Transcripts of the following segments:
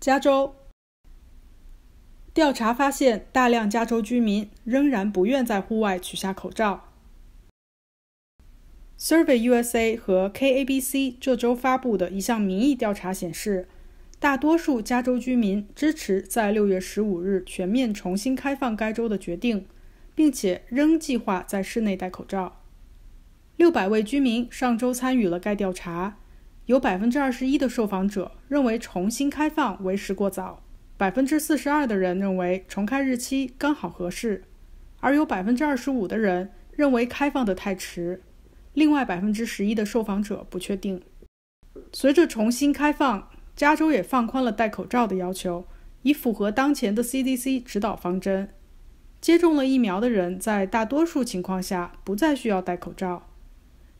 加州调查发现，大量加州居民仍然不愿在户外取下口罩。SurveyUSA 和 KABC 这周发布的一项民意调查显示，大多数加州居民支持在6月15日全面重新开放该州的决定，并且仍计划在室内戴口罩。600位居民上周参与了该调查。有百分之二十一的受访者认为重新开放为时过早，百分之四十二的人认为重开日期刚好合适，而有百分之二十五的人认为开放的太迟，另外百分之十一的受访者不确定。随着重新开放，加州也放宽了戴口罩的要求，以符合当前的 CDC 指导方针。接种了疫苗的人在大多数情况下不再需要戴口罩，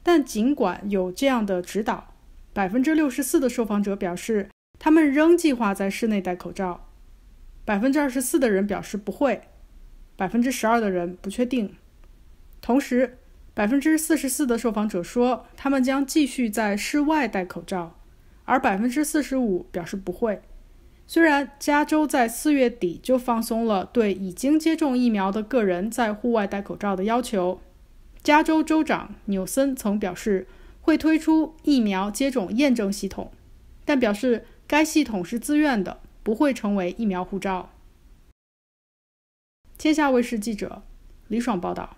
但尽管有这样的指导，百分之六十四的受访者表示，他们仍计划在室内戴口罩；百分之二十四的人表示不会；百分之十二的人不确定。同时，百分之四十四的受访者说，他们将继续在室外戴口罩，而百分之四十五表示不会。虽然加州在四月底就放松了对已经接种疫苗的个人在户外戴口罩的要求，加州州长纽森曾表示。会推出疫苗接种验证系统，但表示该系统是自愿的，不会成为疫苗护照。天下卫视记者李爽报道。